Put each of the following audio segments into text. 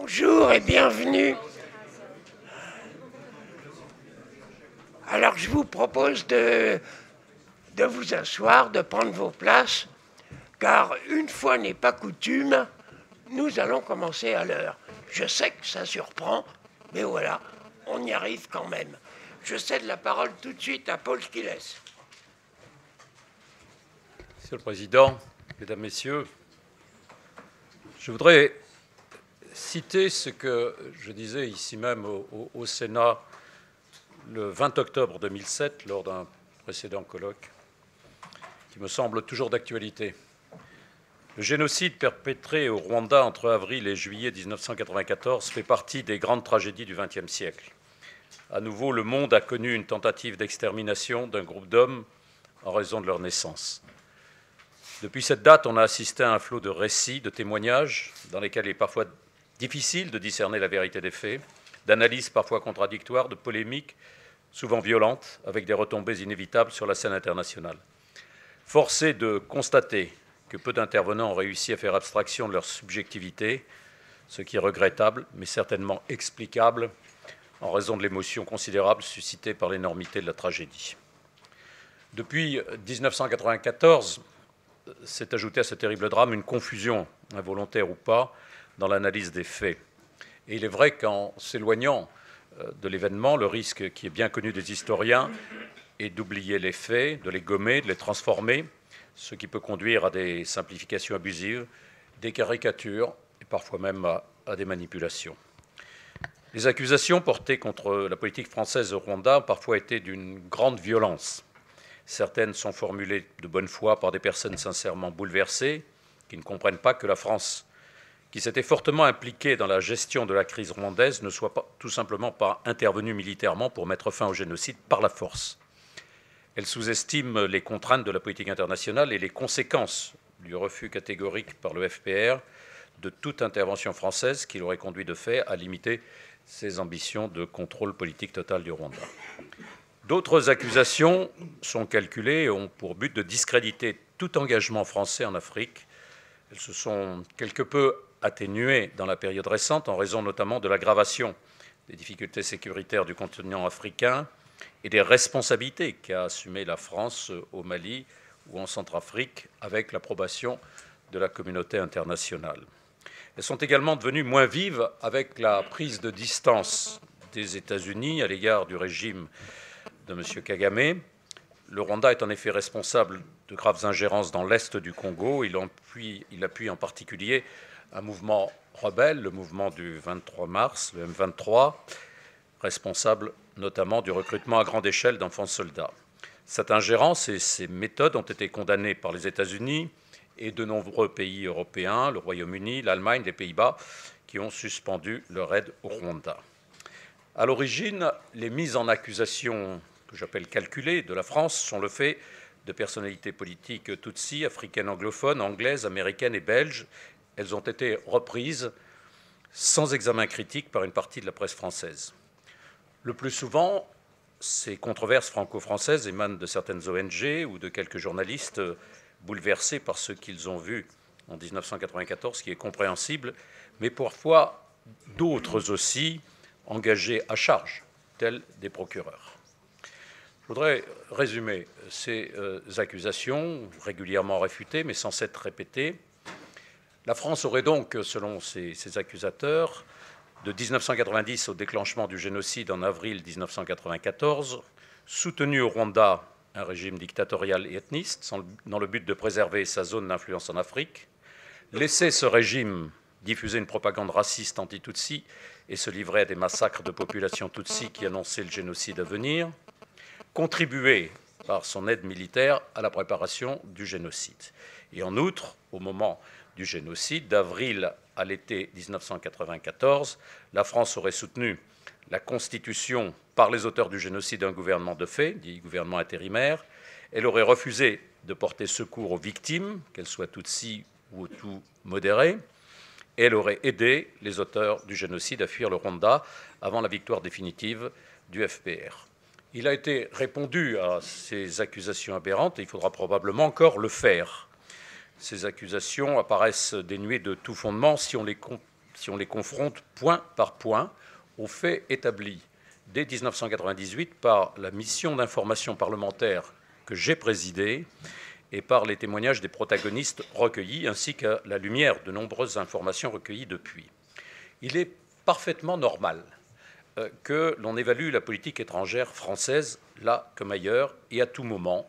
Bonjour et bienvenue. Alors je vous propose de, de vous asseoir, de prendre vos places, car une fois n'est pas coutume, nous allons commencer à l'heure. Je sais que ça surprend, mais voilà, on y arrive quand même. Je cède la parole tout de suite à Paul Skiles. Monsieur le Président, Mesdames, Messieurs, je voudrais citer ce que je disais ici même au, au Sénat le 20 octobre 2007 lors d'un précédent colloque qui me semble toujours d'actualité. Le génocide perpétré au Rwanda entre avril et juillet 1994 fait partie des grandes tragédies du XXe siècle. À nouveau, le monde a connu une tentative d'extermination d'un groupe d'hommes en raison de leur naissance. Depuis cette date, on a assisté à un flot de récits, de témoignages, dans lesquels il est parfois Difficile de discerner la vérité des faits, d'analyses parfois contradictoires, de polémiques souvent violentes, avec des retombées inévitables sur la scène internationale. Forcé de constater que peu d'intervenants ont réussi à faire abstraction de leur subjectivité, ce qui est regrettable, mais certainement explicable en raison de l'émotion considérable suscitée par l'énormité de la tragédie. Depuis 1994, s'est ajoutée à ce terrible drame une confusion, involontaire ou pas, dans l'analyse des faits. Et il est vrai qu'en s'éloignant euh, de l'événement, le risque qui est bien connu des historiens est d'oublier les faits, de les gommer, de les transformer, ce qui peut conduire à des simplifications abusives, des caricatures et parfois même à, des manipulations. Les accusations portées contre la politique française au Rwanda ont parfois été d'une grande violence. Certaines sont formulées de bonne foi par des personnes sincèrement bouleversées, qui ne comprennent pas que la France qui s'était fortement impliqué dans la gestion de la crise rwandaise, ne soit pas, tout simplement pas intervenu militairement pour mettre fin au génocide par la force. Elle sous-estime les contraintes de la politique internationale et les conséquences du refus catégorique par le FPR de toute intervention française qui l'aurait conduit de fait à limiter ses ambitions de contrôle politique total du Rwanda. D'autres accusations sont calculées et ont pour but de discréditer tout engagement français en Afrique. Elles se sont quelque peu atténuées dans la période récente en raison notamment de l'aggravation des difficultés sécuritaires du continent africain et des responsabilités qu'a assumées la France au Mali ou en Centrafrique avec l'approbation de la communauté internationale. Elles sont également devenues moins vives avec la prise de distance des États-Unis à l'égard du régime de M. Kagame. Le Rwanda est en effet responsable de graves ingérences dans l'est du Congo. Il il appuie en particulier un mouvement rebelle, le mouvement du 23 mars, le M23, responsable notamment du recrutement à grande échelle d'enfants soldats. Cette ingérence et ces méthodes ont été condamnées par les États-Unis et de nombreux pays européens, le Royaume-Uni, l'Allemagne, les Pays-Bas, qui ont suspendu leur aide au Rwanda. À l'origine, les mises en accusation que j'appelle calculées de la France sont le fait de personnalités politiques tutsi, africaines anglophones, anglaises, américaines et belges, elles ont été reprises sans examen critique par une partie de la presse française. Le plus souvent, ces controverses franco-françaises émanent de certaines ONG ou de quelques journalistes bouleversés par ce qu'ils ont vu en 1994, ce qui est compréhensible, mais parfois d'autres aussi engagés à charge, tels des procureurs. Je voudrais résumer ces euh, accusations, régulièrement réfutées, mais sans être répétées, la France aurait donc, selon ses, accusateurs, de 1990 au déclenchement du génocide en avril 1994, soutenu au Rwanda un régime dictatorial et ethniste dans le but de préserver sa zone d'influence en Afrique, laissé ce régime diffuser une propagande raciste anti-Tutsi et se livrer à des massacres de populations Tutsi qui annonçaient le génocide à venir, contribué par son aide militaire à la préparation du génocide. Et en outre, au moment du génocide, d'avril à l'été 1994, la France aurait soutenu la constitution par les auteurs du génocide d'un gouvernement de fait, dit gouvernement intérimaire. Elle aurait refusé de porter secours aux victimes, qu'elles soient toutes si ou tout modérées. Et elle aurait aidé les auteurs du génocide à fuir le Rwanda avant la victoire définitive du FPR. Il a été répondu à ces accusations aberrantes et il faudra probablement encore le faire. Ces accusations apparaissent dénuées de tout fondement si on les, confronte point par point aux faits établis dès 1998 par la mission d'information parlementaire que j'ai présidée et par les témoignages des protagonistes recueillis, ainsi qu'à la lumière de nombreuses informations recueillies depuis. Il est parfaitement normal euh, que l'on évalue la politique étrangère française, là comme ailleurs, et à tout moment.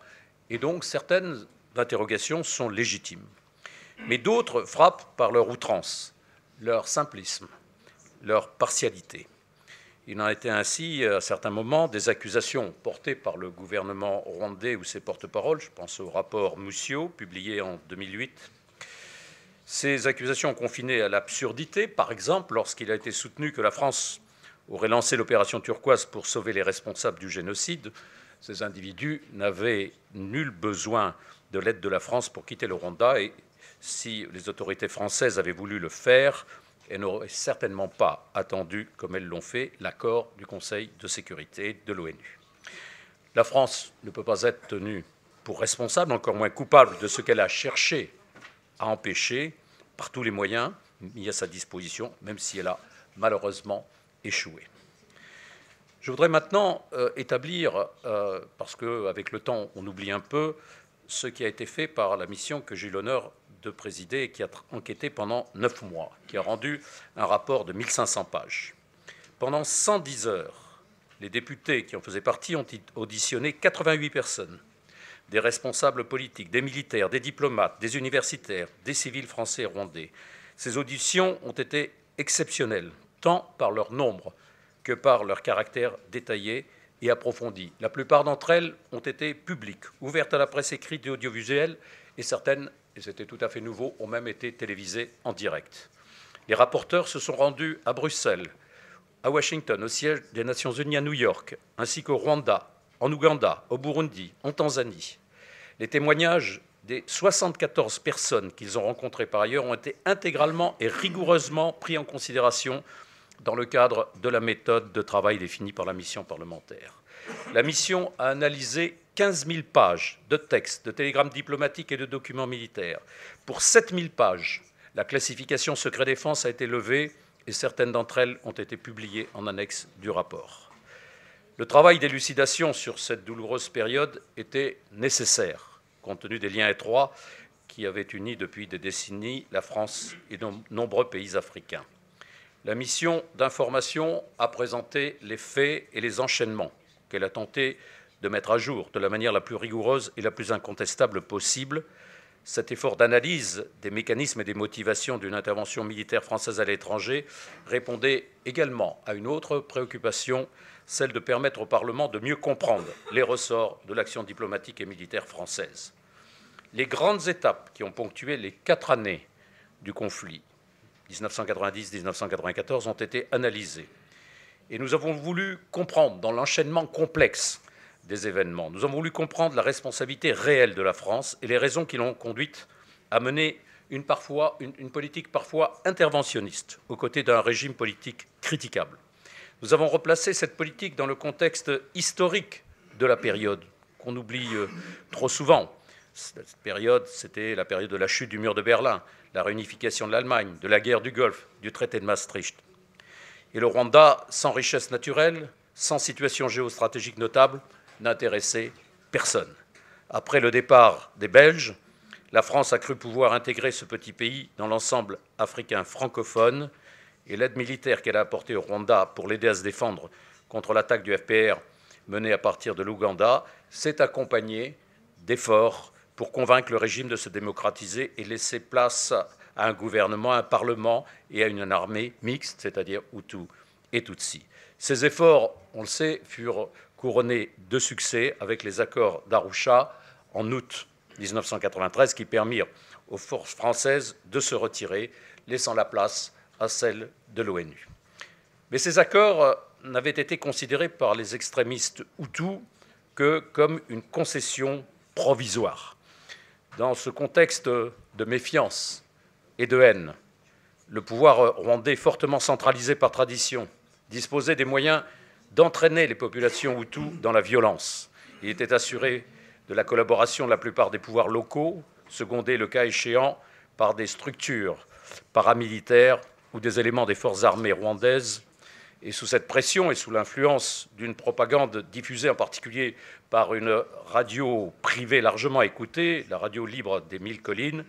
Et donc certaines D'interrogations sont légitimes. Mais d'autres frappent par leur outrance, leur simplisme, leur partialité. Il en a été ainsi, euh, à certains moments, des accusations portées par le gouvernement rwandais ou ses porte-paroles, je pense au rapport Moussio, publié en 2008. Ces accusations confinées à l'absurdité, par exemple, lorsqu'il a été soutenu que la France aurait lancé l'opération turquoise pour sauver les responsables du génocide, ces individus n'avaient nul besoin de l'aide de la France pour quitter le Rwanda. Et si les autorités françaises avaient voulu le faire, elles n'auraient certainement pas attendu, comme elles l'ont fait, l'accord du Conseil de sécurité de l'ONU. La France ne peut pas être tenue pour responsable, encore moins coupable de ce qu'elle a cherché à empêcher par tous les moyens mis à sa disposition, même si elle a malheureusement échoué. Je voudrais maintenant euh, établir, euh, parce qu'avec le temps on oublie un peu, ce qui a été fait par la mission que j'ai eu l'honneur de présider et qui a enquêté pendant neuf mois, qui a rendu un rapport de 1500 pages. Pendant 110 heures, les députés qui en faisaient partie ont auditionné 88 personnes, des responsables politiques, des militaires, des diplomates, des universitaires, des civils français et rwandais. Ces auditions ont été exceptionnelles, tant par leur nombre que par leur caractère détaillé et approfondies. La plupart d'entre elles ont été publiques, ouvertes à la presse écrite et audiovisuelle, et certaines, et c'était tout à fait nouveau, ont même été télévisées en direct. Les rapporteurs se sont rendus à Bruxelles, à Washington, au siège des Nations Unies à New York, ainsi qu'au Rwanda, en Ouganda, au Burundi, en Tanzanie. Les témoignages des 74 personnes qu'ils ont rencontrées par ailleurs ont été intégralement et rigoureusement pris en considération dans le cadre de la méthode de travail définie par la mission parlementaire. La mission a analysé 15 000 pages de textes, de télégrammes diplomatiques et de documents militaires. Pour 7 000 pages, la classification secret défense a été levée et certaines d'entre elles ont été publiées en annexe du rapport. Le travail d'élucidation sur cette douloureuse période était nécessaire, compte tenu des liens étroits qui avaient uni depuis des décennies la France et de nombreux pays africains. La mission d'information a présenté les faits et les enchaînements qu'elle a tenté de mettre à jour de la manière la plus rigoureuse et la plus incontestable possible. Cet effort d'analyse des mécanismes et des motivations d'une intervention militaire française à l'étranger répondait également à une autre préoccupation, celle de permettre au Parlement de mieux comprendre les ressorts de l'action diplomatique et militaire française. Les grandes étapes qui ont ponctué les quatre années du conflit 1990-1994 ont été analysés. Et nous avons voulu comprendre, dans l'enchaînement complexe des événements, nous avons voulu comprendre la responsabilité réelle de la France et les raisons qui l'ont conduite à mener une, une politique parfois interventionniste aux côtés d'un régime politique critiquable. Nous avons replacé cette politique dans le contexte historique de la période qu'on oublie euh, trop souvent, cette période, c'était la période de la chute du mur de Berlin, la réunification de l'Allemagne, de la guerre du Golfe, du traité de Maastricht. Et le Rwanda, sans richesse naturelle, sans situation géostratégique notable, n'intéressait personne. Après le départ des Belges, la France a cru pouvoir intégrer ce petit pays dans l'ensemble africain francophone et l'aide militaire qu'elle a apportée au Rwanda pour l'aider à se défendre contre l'attaque du FPR menée à partir de l'Ouganda s'est accompagnée d'efforts pour convaincre le régime de se démocratiser et laisser place à un gouvernement, à un parlement et à une armée mixte, c'est-à-dire Hutu et Tutsi. Ces efforts, on le sait, furent couronnés de succès avec les accords d'Arusha en août 1993 qui permirent aux forces françaises de se retirer, laissant la place à celle de l'ONU. Mais ces accords n'avaient été considérés par les extrémistes Hutus que comme une concession provisoire. Dans ce contexte de méfiance et de haine, le pouvoir rwandais fortement centralisé par tradition disposait des moyens d'entraîner les populations hutus dans la violence. Il était assuré de la collaboration de la plupart des pouvoirs locaux, secondé le cas échéant par des structures paramilitaires ou des éléments des forces armées rwandaises et sous cette pression et sous l'influence d'une propagande diffusée en particulier par une radio privée largement écoutée, la radio libre des Mille Collines,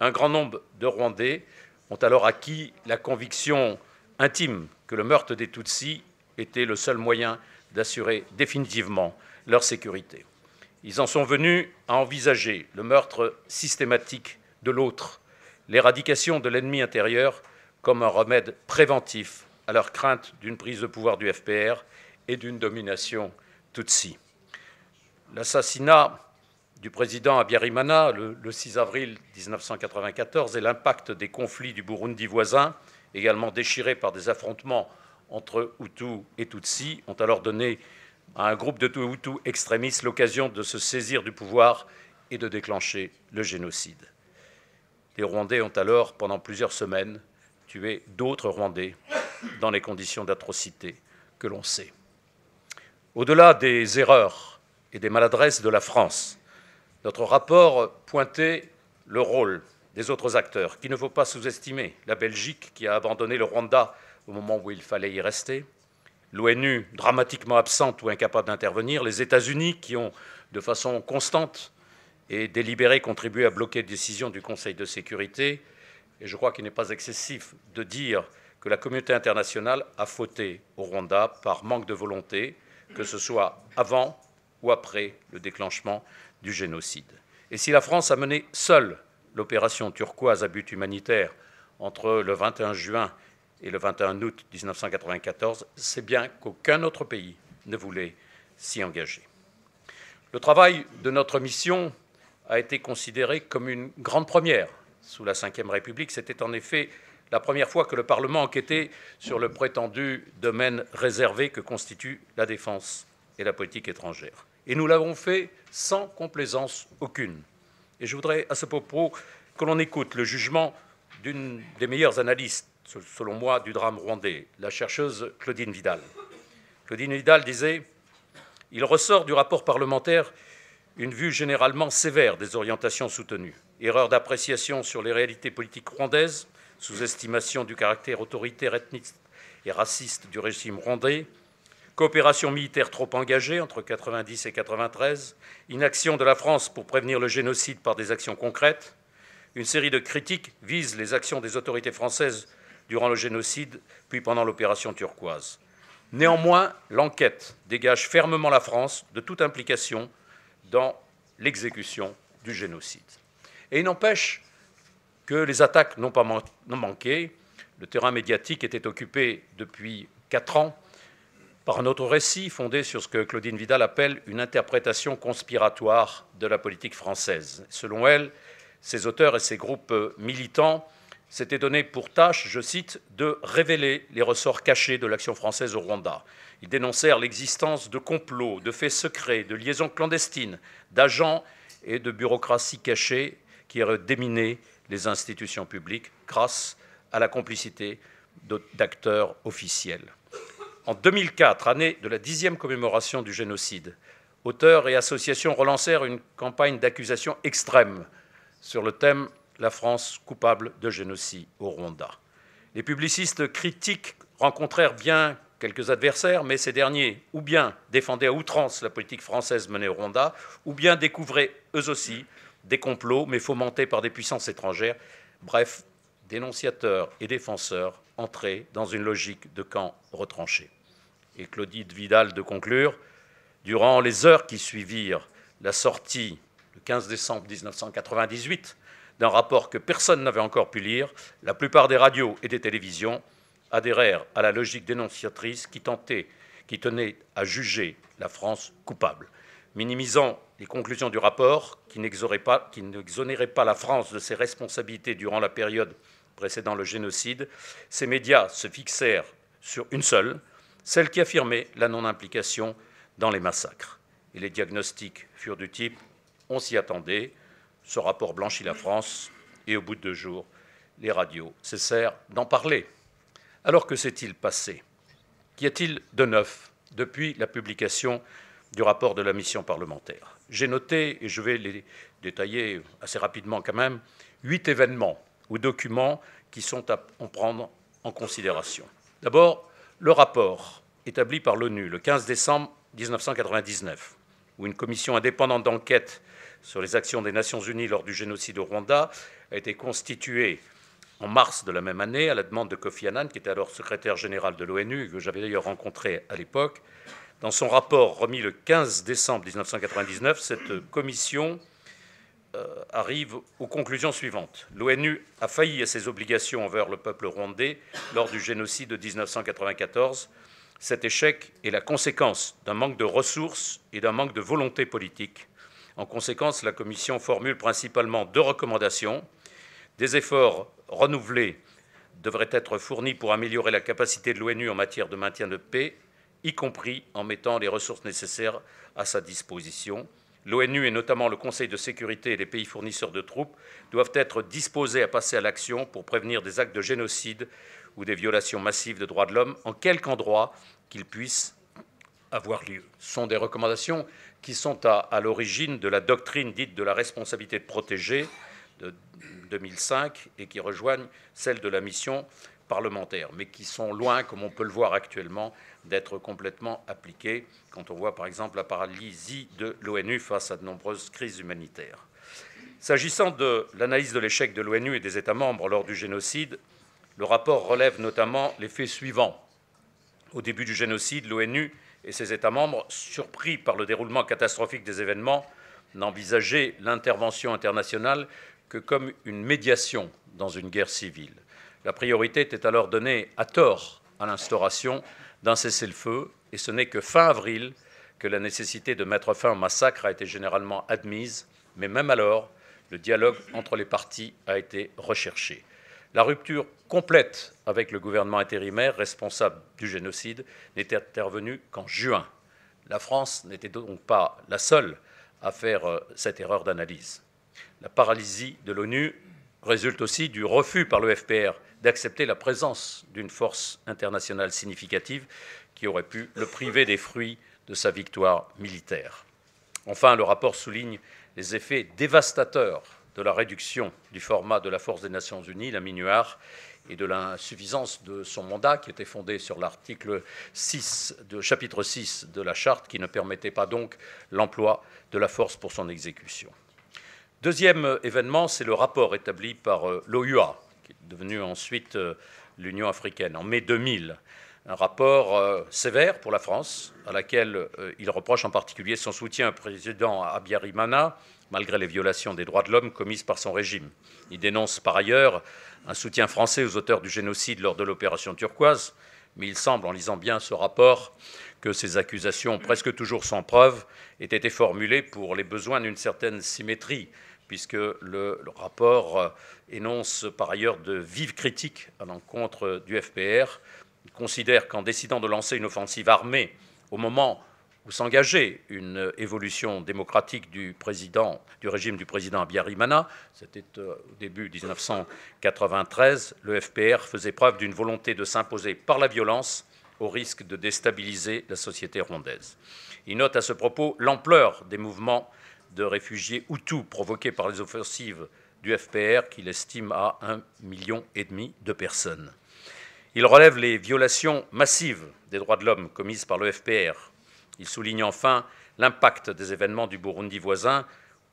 un grand nombre de Rwandais ont alors acquis la conviction intime que le meurtre des Tutsis était le seul moyen d'assurer définitivement leur sécurité. Ils en sont venus à envisager le meurtre systématique de l'autre, l'éradication de l'ennemi intérieur, comme un remède préventif à leur crainte d'une prise de pouvoir du FPR et d'une domination tutsi. L'assassinat du président Abiyarimana le, 6 avril 1994 et l'impact des conflits du Burundi voisin, également déchirés par des affrontements entre Hutus et Tutsi, ont alors donné à un groupe de Hutus extrémistes l'occasion de se saisir du pouvoir et de déclencher le génocide. Les Rwandais ont alors, pendant plusieurs semaines, tué d'autres Rwandais dans les conditions d'atrocité que l'on sait. Au-delà des erreurs et des maladresses de la France, notre rapport pointait le rôle des autres acteurs, qui ne faut pas sous-estimer. La Belgique, qui a abandonné le Rwanda au moment où il fallait y rester, l'ONU, dramatiquement absente ou incapable d'intervenir, les États-Unis, qui ont de façon constante et délibérée contribué à bloquer les décisions du Conseil de sécurité. Et je crois qu'il n'est pas excessif de dire que la communauté internationale a fauté au Rwanda par manque de volonté, que ce soit avant ou après le déclenchement du génocide. Et si la France a mené seule l'opération turquoise à but humanitaire entre le 21 juin et le 21 août 1994, c'est bien qu'aucun autre pays ne voulait s'y engager. Le travail de notre mission a été considéré comme une grande première sous la Ve République. C'était en effet la première fois que le Parlement enquêtait sur le prétendu domaine réservé que constituent la défense et la politique étrangère. Et nous l'avons fait sans complaisance aucune. Et je voudrais à ce propos que l'on écoute le jugement d'une des meilleures analystes, selon moi, du drame rwandais, la chercheuse Claudine Vidal. Claudine Vidal disait Il ressort du rapport parlementaire une vue généralement sévère des orientations soutenues. Erreur d'appréciation sur les réalités politiques rwandaises, sous-estimation du caractère autoritaire, ethnique et raciste du régime rwandais, coopération militaire trop engagée entre 90 et 93, inaction de la France pour prévenir le génocide par des actions concrètes, une série de critiques vise les actions des autorités françaises durant le génocide puis pendant l'opération turquoise. Néanmoins, l'enquête dégage fermement la France de toute implication dans l'exécution du génocide. Et il n'empêche, que les attaques n'ont pas manqué. Le terrain médiatique était occupé depuis quatre ans par un autre récit fondé sur ce que Claudine Vidal appelle une interprétation conspiratoire de la politique française. Selon elle, ses auteurs et ces groupes euh, militants s'étaient donné pour tâche, je cite, de révéler les ressorts cachés de l'action française au Rwanda. Ils dénoncèrent l'existence de complots, de faits secrets, de liaisons clandestines, d'agents et de bureaucraties cachées qui auraient déminé les institutions publiques grâce à la complicité d'acteurs officiels. En 2004, année de la dixième commémoration du génocide, auteurs et associations relancèrent une campagne d'accusation extrême sur le thème La France coupable de génocide au Rwanda. Les publicistes critiques rencontrèrent bien quelques adversaires, mais ces derniers, ou bien défendaient à outrance la politique française menée au Rwanda, ou bien découvraient eux aussi des complots, mais fomentés par des puissances étrangères. Bref, dénonciateurs et défenseurs entrés dans une logique de camp retranché. Et Claudie Vidal de conclure, durant les heures qui suivirent la sortie le 15 décembre 1998 d'un rapport que personne n'avait encore pu lire, la plupart des radios et des télévisions adhérèrent à la logique dénonciatrice qui tentait, qui tenait à juger la France coupable, minimisant les conclusions du rapport, qui n'exonéraient pas, pas la France de ses responsabilités durant la période précédant le génocide, ces médias se fixèrent sur une seule, celle qui affirmait la non-implication dans les massacres. Et les diagnostics furent du type on s'y attendait, ce rapport blanchit la France, et au bout de deux jours, les radios cessèrent d'en parler. Alors que s'est-il passé Qu'y a-t-il de neuf depuis la publication du rapport de la mission parlementaire j'ai noté, et je vais les détailler assez rapidement quand même, huit événements ou documents qui sont à prendre en considération. D'abord, le rapport établi par l'ONU le 15 décembre 1999, où une commission indépendante d'enquête sur les actions des Nations Unies lors du génocide au Rwanda a été constituée en mars de la même année à la demande de Kofi Annan, qui était alors secrétaire général de l'ONU, que j'avais d'ailleurs rencontré à l'époque, dans son rapport remis le 15 décembre 1999, cette commission euh, arrive aux conclusions suivantes. L'ONU a failli à ses obligations envers le peuple rwandais lors du génocide de 1994. Cet échec est la conséquence d'un manque de ressources et d'un manque de volonté politique. En conséquence, la Commission formule principalement deux recommandations. Des efforts renouvelés devraient être fournis pour améliorer la capacité de l'ONU en matière de maintien de paix y compris en mettant les ressources nécessaires à sa disposition. L'ONU et notamment le Conseil de sécurité et les pays fournisseurs de troupes doivent être disposés à passer à l'action pour prévenir des actes de génocide ou des violations massives de droits de l'homme en quelque endroit qu'ils puissent avoir lieu. Ce sont des recommandations qui sont à, à l'origine de la doctrine dite de la responsabilité de protéger de 2005 et qui rejoignent celle de la mission Parlementaires, mais qui sont loin, comme on peut le voir actuellement, d'être complètement appliqués. quand on voit par exemple la paralysie de l'ONU face à de nombreuses crises humanitaires. S'agissant de l'analyse de l'échec de l'ONU et des États membres lors du génocide, le rapport relève notamment les faits suivants. Au début du génocide, l'ONU et ses États membres, surpris par le déroulement catastrophique des événements, n'envisageaient l'intervention internationale que comme une médiation dans une guerre civile. La priorité était alors donnée à tort à l'instauration d'un cessez-le-feu, et ce n'est que fin avril que la nécessité de mettre fin au massacre a été généralement admise, mais même alors, le dialogue entre les parties a été recherché. La rupture complète avec le gouvernement intérimaire responsable du génocide n'est intervenue qu'en juin. La France n'était donc pas la seule à faire euh, cette erreur d'analyse. La paralysie de l'ONU résulte aussi du refus par le FPR d'accepter la présence d'une force internationale significative qui aurait pu le priver des fruits de sa victoire militaire. Enfin, le rapport souligne les effets dévastateurs de la réduction du format de la Force des Nations Unies, la MINUAR, et de l'insuffisance de son mandat, qui était fondé sur l'article 6 de chapitre 6 de la charte, qui ne permettait pas donc l'emploi de la force pour son exécution. Deuxième euh, événement, c'est le rapport établi par euh, l'OUA, qui est devenu ensuite euh, l'Union africaine, en mai 2000. Un rapport sévère pour la France, à laquelle il reproche en particulier son soutien au président Abiyarimana, malgré les violations des droits de l'homme commises par son régime. Il dénonce par ailleurs un soutien français aux auteurs du génocide lors de l'opération turquoise, mais il semble, en lisant bien ce rapport, que ces accusations, presque toujours sans preuve, aient été formulées pour les besoins d'une certaine symétrie puisque le, rapport euh, énonce par ailleurs de vives critiques à l'encontre du FPR. Il considère qu'en décidant de lancer une offensive armée au moment où s'engageait une évolution démocratique du, président, du régime du président Abiyarimana, c'était euh, au début 1993, le FPR faisait preuve d'une volonté de s'imposer par la violence au risque de déstabiliser la société rwandaise. Il note à ce propos l'ampleur des mouvements de réfugiés hutus provoqués par les offensives du FPR qu'il estime à 1,5 million et demi de personnes. Il relève les violations massives des droits de l'homme commises par le FPR. Il souligne enfin l'impact des événements du Burundi voisin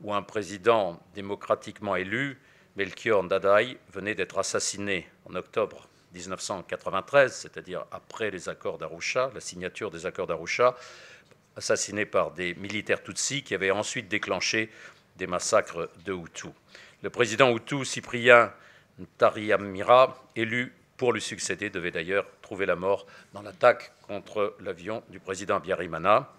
où un président démocratiquement élu, Melchior Ndadaye, venait d'être assassiné en octobre 1993, c'est-à-dire après les accords d'Arusha, la signature des accords d'Arusha, assassiné par des militaires tutsis qui avaient ensuite déclenché des massacres de Hutus. Le président Hutu, Cyprien Ntariamira, élu pour lui succéder, devait d'ailleurs trouver la mort dans l'attaque contre l'avion du président Biarimana.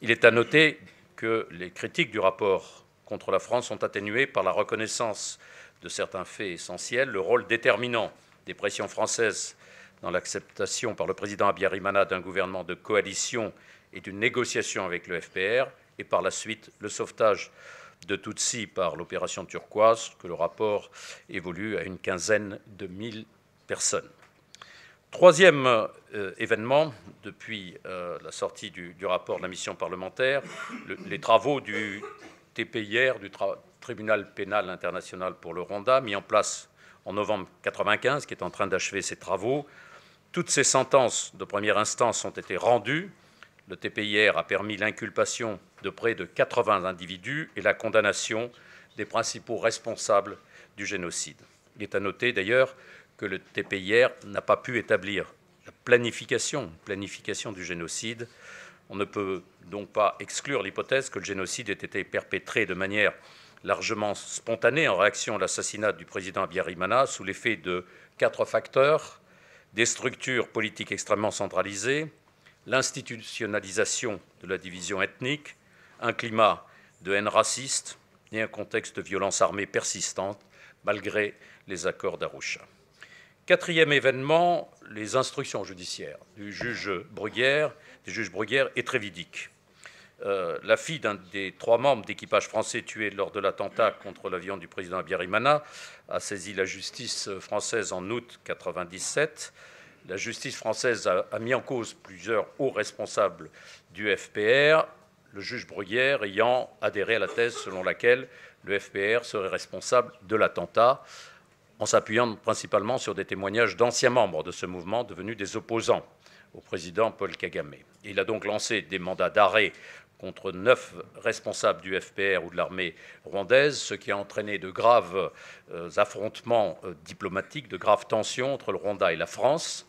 Il est à noter que les critiques du rapport contre la France sont atténuées par la reconnaissance de certains faits essentiels, le rôle déterminant des pressions françaises dans l'acceptation par le président Abiyarimana d'un gouvernement de coalition et d'une négociation avec le FPR, et par la suite le sauvetage de Tutsi par l'opération turquoise, que le rapport évolue à une quinzaine de mille personnes. Troisième euh, événement, depuis euh, la sortie du, rapport de la mission parlementaire, les travaux du TPIR, du Tribunal pénal international pour le Rwanda, mis en place en novembre 1995, qui est en train d'achever ses travaux. Toutes ces sentences de première instance ont été rendues le TPIR a permis l'inculpation de près de 80 individus et la condamnation des principaux responsables du génocide. Il est à noter d'ailleurs que le TPIR n'a pas pu établir la planification, planification du génocide. On ne peut donc pas exclure l'hypothèse que le génocide ait été perpétré de manière largement spontanée en réaction à l'assassinat du président Abiyarimana sous l'effet de quatre facteurs des structures politiques extrêmement centralisées, l'institutionnalisation de la division ethnique, un climat de haine raciste et un contexte de violence armée persistante malgré les accords d'Arusha. Quatrième événement, les instructions judiciaires du juge Bruguière, des juges Bruguière et Trévidic. Euh, la fille d'un des trois membres d'équipage français tués lors de l'attentat contre l'avion du président Abiyarimana a saisi la justice française en août 1997. La justice française a, mis en cause plusieurs hauts responsables du FPR, le juge Bruyère ayant adhéré à la thèse selon laquelle le FPR serait responsable de l'attentat, en s'appuyant principalement sur des témoignages d'anciens membres de ce mouvement devenus des opposants au président Paul Kagame. Il a donc lancé des mandats d'arrêt contre neuf responsables du FPR ou de l'armée rwandaise, ce qui a entraîné de graves euh, affrontements euh, diplomatiques, de graves tensions entre le Rwanda et la France.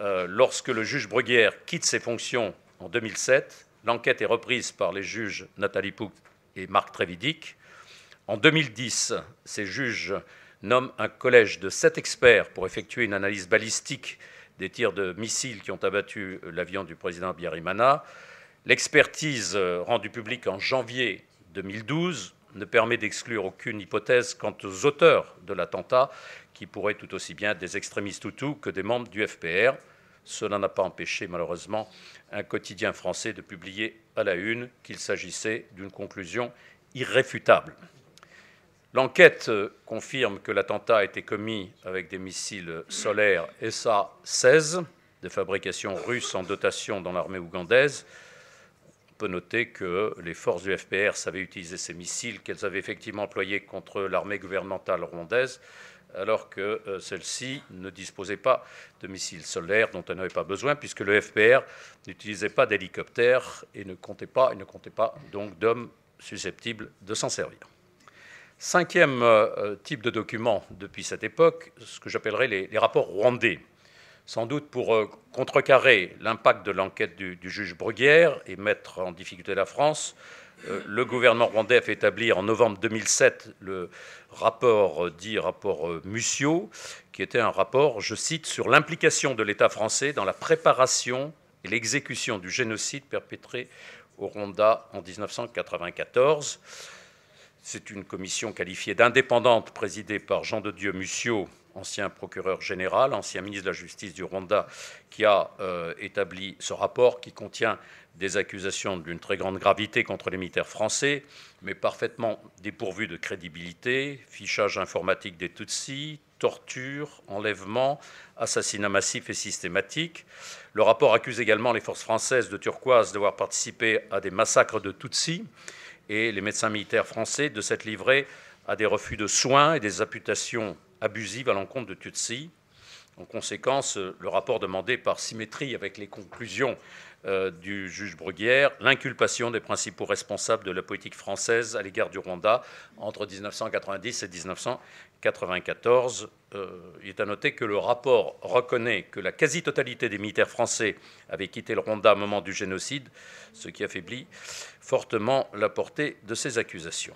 Euh, lorsque le juge Bruguière quitte ses fonctions en 2007, l'enquête est reprise par les juges Nathalie Pouk et Marc Trevidic. En 2010, ces juges nomment un collège de sept experts pour effectuer une analyse balistique des tirs de missiles qui ont abattu l'avion du président Biarimana. L'expertise euh, rendue publique en janvier 2012 ne permet d'exclure aucune hypothèse quant aux auteurs de l'attentat, qui pourraient tout aussi bien des extrémistes hutus que des membres du FPR. Cela n'a pas empêché, malheureusement, un quotidien français de publier à la une qu'il s'agissait d'une conclusion irréfutable. L'enquête euh, confirme que l'attentat a été commis avec des missiles solaires e SA-16 de fabrication russe en dotation dans l'armée ougandaise on peut noter que les forces du FPR savaient utiliser ces missiles qu'elles avaient effectivement employés contre l'armée gouvernementale rwandaise, alors que euh, celle-ci ne disposait pas de missiles solaires dont elle n'avait pas besoin, puisque le FPR n'utilisait pas d'hélicoptères et ne comptait pas, ne comptait pas donc d'hommes susceptibles de s'en servir. Cinquième euh, type de document depuis cette époque, ce que j'appellerais les, les rapports rwandais sans doute pour euh, contrecarrer l'impact de l'enquête du, juge Bruguière et mettre en difficulté la France, euh, le gouvernement rwandais a fait établir en novembre 2007 le rapport euh, dit rapport Mussio, qui était un rapport, je cite, sur l'implication de l'État français dans la préparation et l'exécution du génocide perpétré au Rwanda en 1994. C'est une commission qualifiée d'indépendante présidée par Jean de Dieu Mussiot ancien procureur général, ancien ministre de la Justice du Rwanda, qui a euh, établi ce rapport qui contient des accusations d'une très grande gravité contre les militaires français, mais parfaitement dépourvues de crédibilité, fichage informatique des Tutsis, torture, enlèvement, assassinat massif et systématique. Le rapport accuse également les forces françaises de turquoise d'avoir participé à des massacres de Tutsis et les médecins militaires français de s'être livrés à des refus de soins et des amputations abusive à l'encontre de Tutsi. En conséquence, euh, le rapport demandé par symétrie avec les conclusions euh, du juge Bruguière l'inculpation des principaux responsables de la politique française à l'égard du Rwanda entre 1990 et 1994. Euh, il est à noter que le rapport reconnaît que la quasi-totalité des militaires français avaient quitté le Rwanda au moment du génocide, ce qui affaiblit fortement la portée de ces accusations.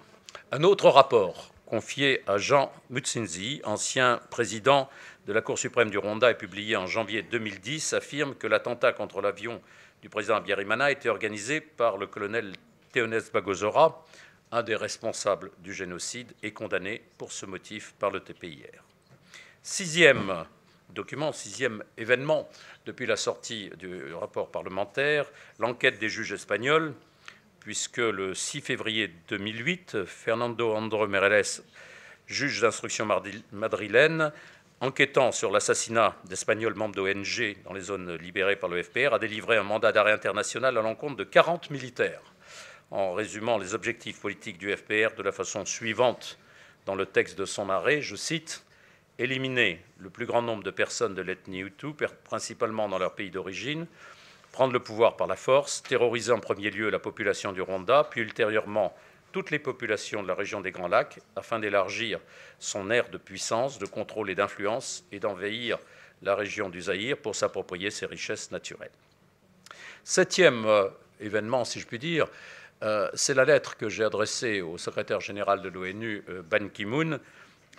Un autre rapport confié à Jean Mutsinzi, ancien président de la Cour suprême du Rwanda et publié en janvier 2010, affirme que l'attentat contre l'avion du président a été organisé par le colonel Théonès Bagozora, un des responsables du génocide, et condamné pour ce motif par le TPIR. Sixième document, sixième événement depuis la sortie du rapport parlementaire, l'enquête des juges espagnols puisque le 6 février 2008, Fernando André Mereles, juge d'instruction madrilène, enquêtant sur l'assassinat d'Espagnols membres d'ONG dans les zones libérées par le FPR, a délivré un mandat d'arrêt international à l'encontre de 40 militaires, en résumant les objectifs politiques du FPR de la façon suivante dans le texte de son arrêt, je cite, Éliminer le plus grand nombre de personnes de l'ethnie Hutu, principalement dans leur pays d'origine, prendre le pouvoir par la force, terroriser en premier lieu la population du Rwanda, puis ultérieurement toutes les populations de la région des Grands Lacs, afin d'élargir son aire de puissance, de contrôle et d'influence, et d'envahir la région du Zaïre pour s'approprier ses richesses naturelles. Septième euh, événement, si je puis dire, euh, c'est la lettre que j'ai adressée au secrétaire général de l'ONU, euh, Ban Ki-moon,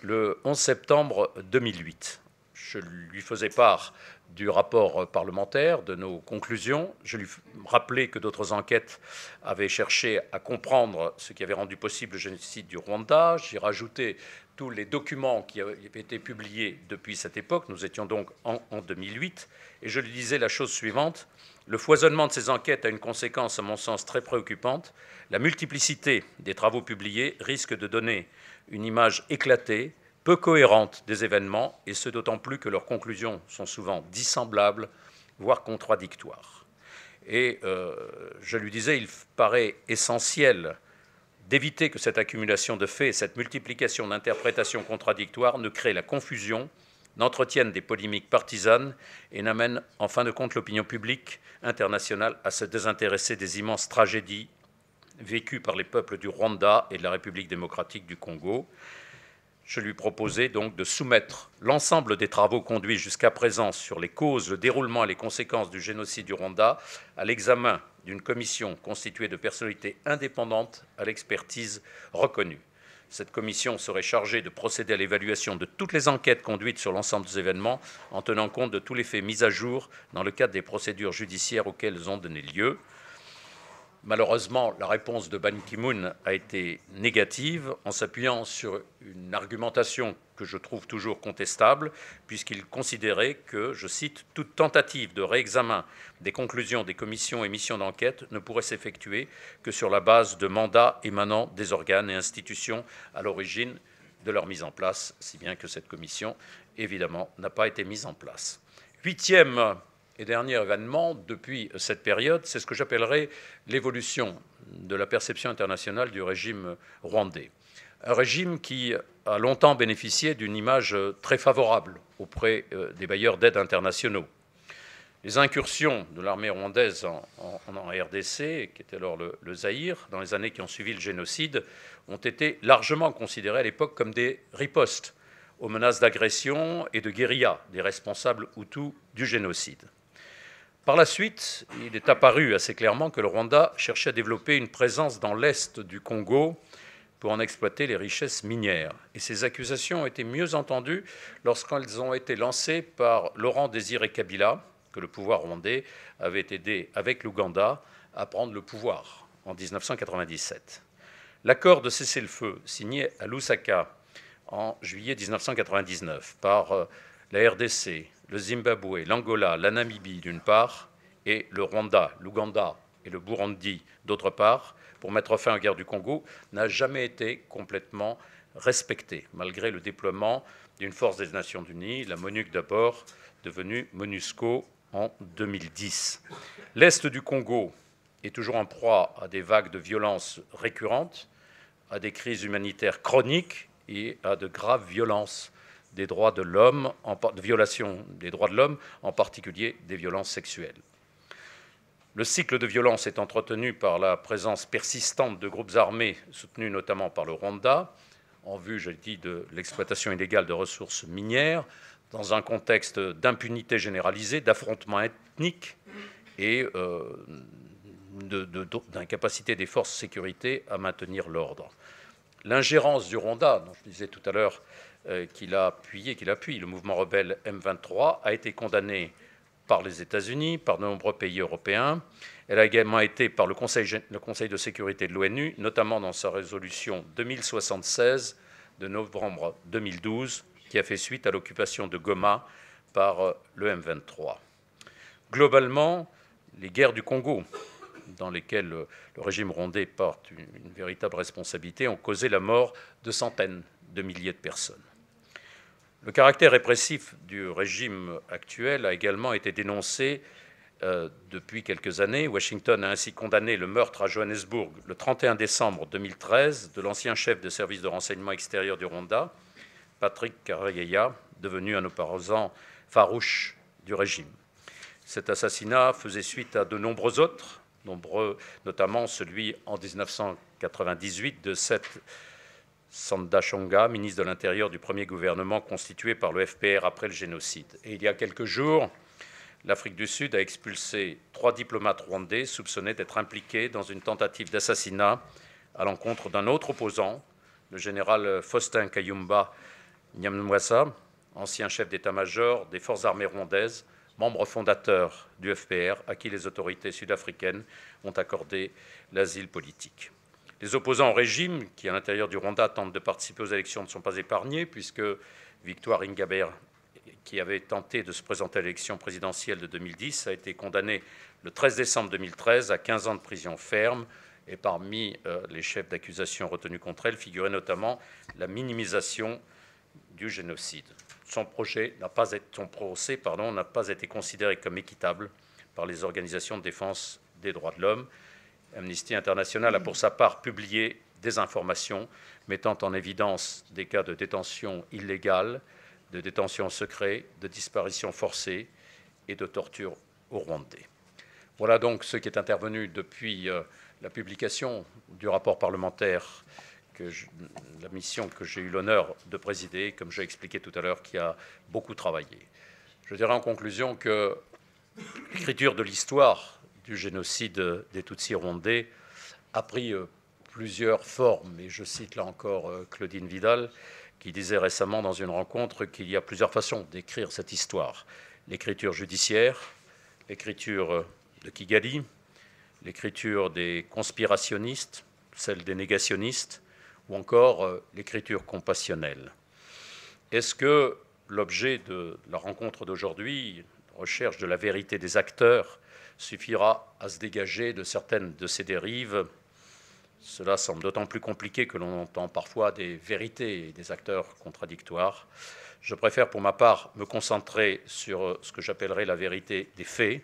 le 11 septembre 2008 je lui faisais part du rapport parlementaire, de nos conclusions. Je lui rappelais que d'autres enquêtes avaient cherché à comprendre ce qui avait rendu possible le génocide du Rwanda. J'y rajoutais tous les documents qui avaient été publiés depuis cette époque. Nous étions donc en, en 2008. Et je lui disais la chose suivante. Le foisonnement de ces enquêtes a une conséquence, à mon sens, très préoccupante. La multiplicité des travaux publiés risque de donner une image éclatée peu cohérente des événements, et ce d'autant plus que leurs conclusions sont souvent dissemblables, voire contradictoires. Et euh, je lui disais, il paraît essentiel d'éviter que cette accumulation de faits et cette multiplication d'interprétations contradictoires ne crée la confusion, n'entretiennent des polémiques partisanes et n'amènent en fin de compte l'opinion publique internationale à se désintéresser des immenses tragédies vécues par les peuples du Rwanda et de la République démocratique du Congo je lui proposais donc de soumettre l'ensemble des travaux conduits jusqu'à présent sur les causes, le déroulement et les conséquences du génocide du Rwanda à l'examen d'une commission constituée de personnalités indépendantes à l'expertise reconnue. Cette commission serait chargée de procéder à l'évaluation de toutes les enquêtes conduites sur l'ensemble des événements en tenant compte de tous les faits mis à jour dans le cadre des procédures judiciaires auxquelles ont donné lieu. Malheureusement, la réponse de Ban Ki-moon a été négative en s'appuyant sur une argumentation que je trouve toujours contestable, puisqu'il considérait que, je cite, toute tentative de réexamen des conclusions des commissions et missions d'enquête ne pourrait s'effectuer que sur la base de mandats émanant des organes et institutions à l'origine de leur mise en place, si bien que cette commission, évidemment, n'a pas été mise en place. Huitième et dernier événement, depuis cette période, c'est ce que j'appellerais l'évolution de la perception internationale du régime rwandais. Un régime qui a longtemps bénéficié d'une image très favorable auprès euh, des bailleurs d'aide internationaux. Les incursions de l'armée rwandaise en, RDC, qui était alors le, le dans les années qui ont suivi le génocide, ont été largement considérées à l'époque comme des ripostes aux menaces d'agression et de guérilla des responsables hutus du génocide. Par la suite, il est apparu assez clairement que le Rwanda cherchait à développer une présence dans l'est du Congo pour en exploiter les richesses minières. Et ces accusations ont été mieux entendues lorsqu'elles ont été lancées par Laurent Désiré Kabila, que le pouvoir rwandais avait aidé avec l'Ouganda à prendre le pouvoir en 1997. L'accord de cessez-le-feu signé à Lusaka en juillet 1999 par euh, la RDC, le Zimbabwe, l'Angola, la Namibie d'une part, et le Rwanda, l'Ouganda et le Burundi d'autre part, pour mettre fin à la guerre du Congo, n'a jamais été complètement respecté, malgré le déploiement d'une force des Nations Unies, la MONUC d'abord, devenue MONUSCO en 2010. L'Est du Congo est toujours en proie à des vagues de violences récurrentes, à des crises humanitaires chroniques et à de graves violences des droits de l'homme, de violation des droits de l'homme, en particulier des violences sexuelles. Le cycle de violence est entretenu par la présence persistante de groupes armés soutenus notamment par le Rwanda, en vue, je le dit, de l'exploitation illégale de ressources minières, dans un contexte d'impunité généralisée, d'affrontements ethniques et euh, d'incapacité des forces de sécurité à maintenir l'ordre. L'ingérence du Rwanda, dont je disais tout à l'heure euh, qu'il a appuyé, qu'il appuie, le mouvement rebelle M23, a été condamné par les États-Unis, par de nombreux pays européens. Elle a également été par le Conseil, le Conseil de sécurité de l'ONU, notamment dans sa résolution 2076 de novembre 2012, qui a fait suite à l'occupation de Goma par euh, le M23. Globalement, les guerres du Congo, dans lesquelles euh, le régime rondé porte une véritable responsabilité, ont causé la mort de centaines de milliers de personnes. Le caractère répressif du régime actuel a également été dénoncé euh, depuis quelques années. Washington a ainsi condamné le meurtre à Johannesburg le 31 décembre 2013 de l'ancien chef de service de renseignement extérieur du Rwanda, Patrick Karegeya, devenu un opposant farouche du régime. Cet assassinat faisait suite à de nombreux autres, notamment celui en 1998 de cette. Sanda Chonga, ministre de l'Intérieur du premier gouvernement constitué par le FPR après le génocide. Et il y a quelques jours, l'Afrique du Sud a expulsé trois diplomates rwandais soupçonnés d'être impliqués dans une tentative d'assassinat à l'encontre d'un autre opposant, le général Faustin Kayumba Nyamwasa, ancien chef d'état-major des forces armées rwandaises, membre fondateur du FPR, à qui les autorités sud-africaines ont accordé l'asile politique. Les opposants au régime, qui à l'intérieur du Rwanda tentent de participer aux élections, ne sont pas épargnés, puisque Victoire Ingaber, qui avait tenté de se présenter à l'élection présidentielle de 2010, a été condamnée le 13 décembre 2013 à 15 ans de prison ferme. Et parmi euh, les chefs d'accusation retenus contre elle figurait notamment la minimisation du génocide. Son, pas été, son procès n'a pas été considéré comme équitable par les organisations de défense des droits de l'homme. Amnesty International a pour sa part publié des informations mettant en évidence des cas de détention illégale, de détention secrète, de disparition forcée et de torture au Rwandais. Voilà donc ce qui est intervenu depuis euh, la publication du rapport parlementaire que la mission que j'ai eu l'honneur de présider, comme j'ai expliqué tout à l'heure, qui a beaucoup travaillé. Je dirais en conclusion que l'écriture de l'histoire du génocide des tutsi rwandais a pris euh, plusieurs formes. Et je cite là encore euh, Claudine Vidal, qui disait récemment dans une rencontre qu'il y a plusieurs façons d'écrire cette histoire. L'écriture judiciaire, l'écriture euh, de Kigali, l'écriture des conspirationnistes, celle des négationnistes, ou encore l'écriture compassionnelle. Est-ce que l'objet de la rencontre d'aujourd'hui, recherche de la vérité des acteurs, suffira à se dégager de certaines de ces dérives. Cela semble d'autant plus compliqué que l'on entend parfois des vérités et des acteurs contradictoires. Je préfère pour ma part me concentrer sur euh, ce que j'appellerais la vérité des faits,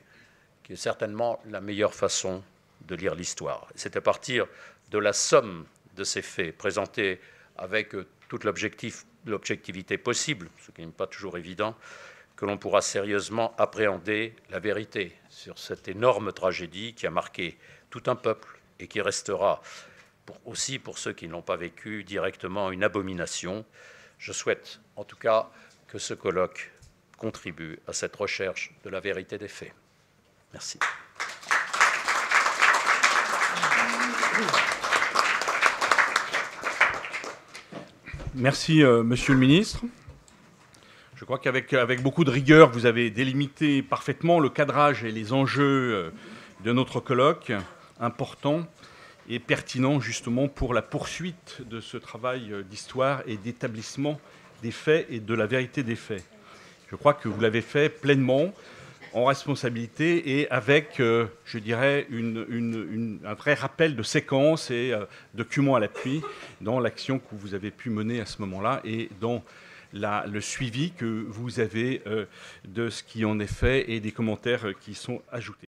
qui est certainement la meilleure façon de lire l'histoire. C'est à partir de la somme de ces faits présentés avec euh, toute l'objectivité possible, ce qui n'est pas toujours évident, que l'on pourra sérieusement appréhender la vérité sur cette énorme tragédie qui a marqué tout un peuple et qui restera aussi pour ceux qui n'ont pas vécu directement une abomination. Je souhaite en tout cas que ce colloque contribue à cette recherche de la vérité des faits. Merci. Merci, euh, Monsieur le Ministre. Je crois qu'avec euh, beaucoup de rigueur, vous avez délimité parfaitement le cadrage et les enjeux euh, de notre colloque, important et pertinent justement pour la poursuite de ce travail euh, d'histoire et d'établissement des faits et de la vérité des faits. Je crois que vous l'avez fait pleinement, en responsabilité et avec, je dirais, un vrai rappel de séquence et documents à l'appui dans l'action que vous avez pu mener à ce moment-là et dans le suivi que vous avez euh, de ce qui en est fait et des commentaires euh, qui sont ajoutés.